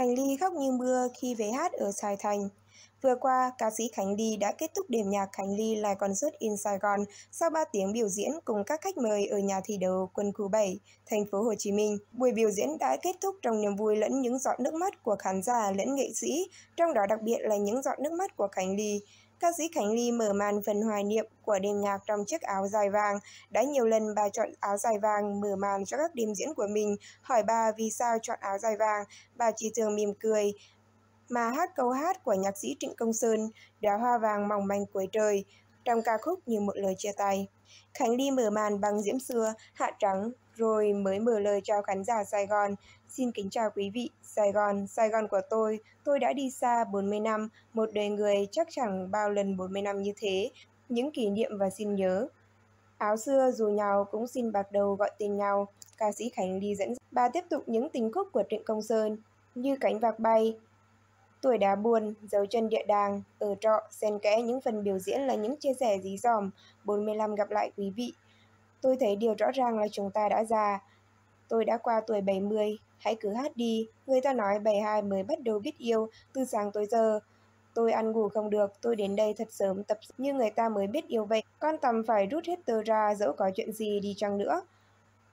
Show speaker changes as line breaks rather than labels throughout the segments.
Khánh Ly khóc như mưa khi về hát ở Sài Thành. Vừa qua, ca sĩ Khánh Ly đã kết thúc đêm nhạc Khánh Ly lại còn concert in Sài Gòn sau 3 tiếng biểu diễn cùng các khách mời ở nhà thi đấu quân khu 7, thành phố Hồ Chí Minh. Buổi biểu diễn đã kết thúc trong niềm vui lẫn những giọt nước mắt của khán giả lẫn nghệ sĩ, trong đó đặc biệt là những giọt nước mắt của Khánh Ly ca sĩ Khánh Ly mở màn phần hoài niệm của đêm nhạc trong chiếc áo dài vàng. Đã nhiều lần bà chọn áo dài vàng mở màn cho các đêm diễn của mình. Hỏi bà vì sao chọn áo dài vàng, bà chỉ thường mỉm cười mà hát câu hát của nhạc sĩ Trịnh Công Sơn, đóa hoa vàng mỏng manh cuối trời, trong ca khúc như một lời chia tay. Khánh Ly mở màn bằng diễm xưa, hạ trắng, rồi mới mở lời chào khán giả Sài Gòn. Xin kính chào quý vị, Sài Gòn, Sài Gòn của tôi, tôi đã đi xa 40 năm, một đời người chắc chẳng bao lần 40 năm như thế, những kỷ niệm và xin nhớ. Áo xưa dù nhau cũng xin bạc đầu gọi tên nhau, ca sĩ Khánh Ly dẫn bà tiếp tục những tình khúc của Trịnh Công Sơn, như cánh vạc bay, tuổi đá buồn, dấu chân địa đàng, ở trọ, xen kẽ những phần biểu diễn là những chia sẻ dí dòm, 45 gặp lại quý vị. Tôi thấy điều rõ ràng là chúng ta đã già. Tôi đã qua tuổi 70, hãy cứ hát đi. Người ta nói 72 mới bắt đầu biết yêu, từ sáng tới giờ. Tôi ăn ngủ không được, tôi đến đây thật sớm tập như người ta mới biết yêu vậy. Con tầm phải rút hết tờ ra dẫu có chuyện gì đi chăng nữa.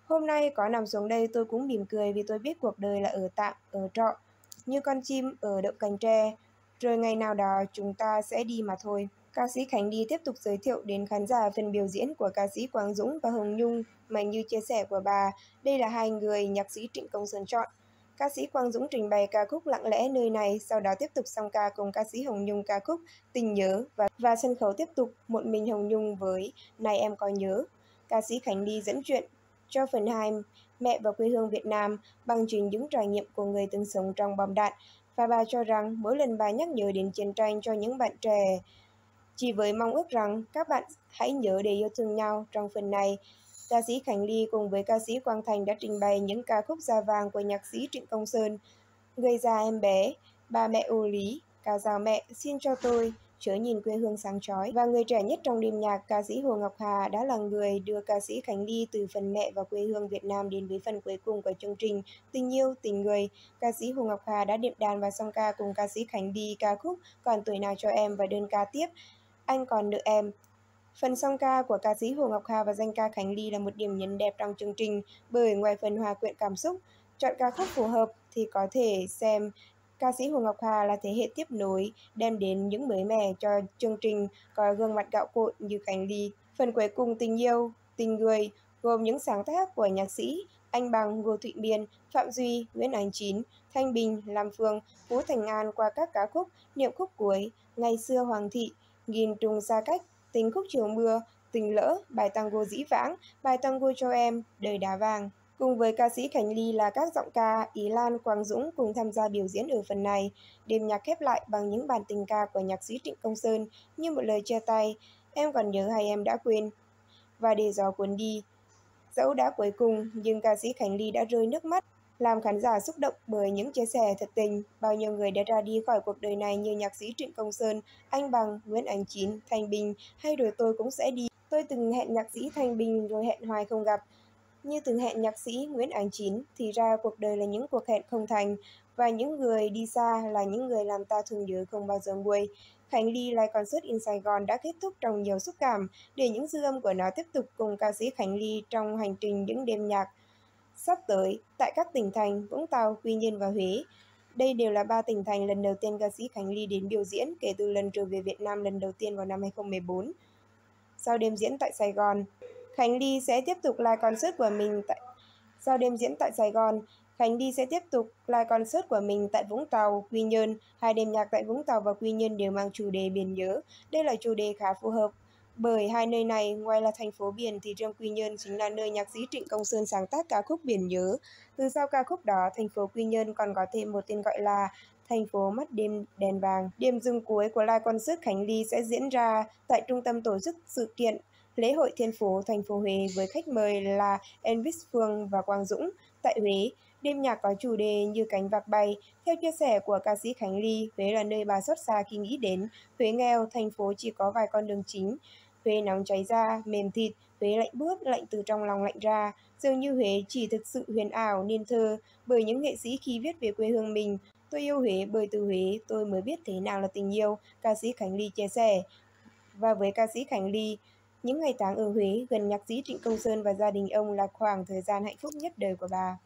Hôm nay có nằm xuống đây tôi cũng mỉm cười vì tôi biết cuộc đời là ở tạm, ở trọ, như con chim ở đậu cành tre. Rồi ngày nào đó chúng ta sẽ đi mà thôi. Ca sĩ Khánh Đi tiếp tục giới thiệu đến khán giả phần biểu diễn của ca sĩ Quang Dũng và Hồng Nhung mà như chia sẻ của bà, đây là hai người nhạc sĩ Trịnh Công Sơn chọn. Ca sĩ Quang Dũng trình bày ca khúc Lặng lẽ nơi này, sau đó tiếp tục song ca cùng ca sĩ Hồng Nhung ca khúc Tình nhớ và, và sân khấu tiếp tục một mình Hồng Nhung với Này em có nhớ. Ca sĩ Khánh Đi dẫn chuyện cho phần 2 Mẹ và quê hương Việt Nam bằng trình những trải nghiệm của người từng sống trong bom đạn và bà cho rằng mỗi lần bà nhắc nhở đến chiến tranh cho những bạn trẻ chỉ với mong ước rằng các bạn hãy nhớ để yêu thương nhau trong phần này. Ca sĩ Khánh Ly cùng với ca sĩ Quang Thành đã trình bày những ca khúc da vàng của nhạc sĩ Trịnh Công Sơn, người già em bé, Ba mẹ ô lý, Ca dao mẹ, Xin cho tôi, Chớ nhìn quê hương sáng chói và người trẻ nhất trong đêm nhạc ca sĩ Hồ Ngọc Hà đã là người đưa ca sĩ Khánh Ly từ phần mẹ và quê hương Việt Nam đến với phần cuối cùng của chương trình Tình yêu, tình người. Ca sĩ Hồ Ngọc Hà đã điệp đàn và song ca cùng ca sĩ Khánh Ly ca khúc Còn tuổi nào cho em và đơn ca tiếp anh còn nợ em. Phần song ca của ca sĩ Hồ Ngọc Hà và danh ca Khánh Ly là một điểm nhấn đẹp trong chương trình bởi ngoài phần hòa quyện cảm xúc, chọn ca khúc phù hợp thì có thể xem ca sĩ Hồ Ngọc Hà là thế hệ tiếp nối đem đến những mới mẻ cho chương trình có gương mặt gạo cội như Khánh Ly. Phần cuối cùng tình yêu, tình người gồm những sáng tác của nhạc sĩ Anh Bằng, Ngô Thụy biên Phạm Duy, Nguyễn Ánh Chín, Thanh Bình, Lam Phương, Vũ Thành An qua các ca khúc Niệm khúc cuối, Ngày xưa Hoàng thị, nghìn trùng xa cách, tình khúc chiều mưa, tình lỡ, bài tango dĩ vãng, bài tango cho em, đời đá vàng. Cùng với ca sĩ Khánh Ly là các giọng ca Ý Lan, Quang Dũng cùng tham gia biểu diễn ở phần này. Đêm nhạc khép lại bằng những bản tình ca của nhạc sĩ Trịnh Công Sơn như một lời chia tay, em còn nhớ hay em đã quên. Và để gió cuốn đi. Dẫu đã cuối cùng, nhưng ca sĩ Khánh Ly đã rơi nước mắt làm khán giả xúc động bởi những chia sẻ thật tình. Bao nhiêu người đã ra đi khỏi cuộc đời này như nhạc sĩ Trịnh Công Sơn, Anh Bằng, Nguyễn Ánh Chín, Thanh Bình, hay rồi tôi cũng sẽ đi. Tôi từng hẹn nhạc sĩ Thanh Bình rồi hẹn hoài không gặp. Như từng hẹn nhạc sĩ Nguyễn Ánh Chín, thì ra cuộc đời là những cuộc hẹn không thành, và những người đi xa là những người làm ta thường nhớ không bao giờ nguôi. Khánh Ly lại concert in Sài Gòn đã kết thúc trong nhiều xúc cảm, để những dư âm của nó tiếp tục cùng ca sĩ Khánh Ly trong hành trình những đêm nhạc Sắp tới, tại các tỉnh thành Vũng Tàu, Quy Nhơn và Huế, đây đều là ba tỉnh thành lần đầu tiên ca sĩ Khánh Ly đến biểu diễn kể từ lần trở về Việt Nam lần đầu tiên vào năm 2014. Sau đêm diễn tại Sài Gòn, Khánh Ly sẽ tiếp tục live concert của mình tại sau đêm diễn tại Sài Gòn, Khánh Ly sẽ tiếp tục live concert của mình tại Vũng Tàu, Quy Nhơn. Hai đêm nhạc tại Vũng Tàu và Quy Nhơn đều mang chủ đề biển nhớ. Đây là chủ đề khá phù hợp bởi hai nơi này, ngoài là thành phố biển thì riêng Quy Nhơn chính là nơi nhạc sĩ Trịnh Công Sơn sáng tác ca khúc Biển Nhớ. Từ sau ca khúc đó, thành phố Quy Nhơn còn có thêm một tên gọi là thành phố mắt đêm đèn vàng. Điểm dừng cuối của live concert Khánh Ly sẽ diễn ra tại trung tâm tổ chức sự kiện Lễ hội Thiên Phố thành phố Huế với khách mời là Elvis Phương và Quang Dũng tại Huế. Đêm nhạc có chủ đề như cánh vạc bay. Theo chia sẻ của ca sĩ Khánh Ly, Huế là nơi bà xót xa khi nghĩ đến. Huế nghèo, thành phố chỉ có vài con đường chính. Huế nóng cháy ra, mềm thịt, Huế lạnh bước, lạnh từ trong lòng lạnh ra. Dường như Huế chỉ thực sự huyền ảo, nên thơ, bởi những nghệ sĩ khi viết về quê hương mình. Tôi yêu Huế bởi từ Huế tôi mới biết thế nào là tình yêu, ca sĩ Khánh Ly chia sẻ. Và với ca sĩ Khánh Ly, những ngày tháng ở Huế gần nhạc sĩ Trịnh Công Sơn và gia đình ông là khoảng thời gian hạnh phúc nhất đời của bà.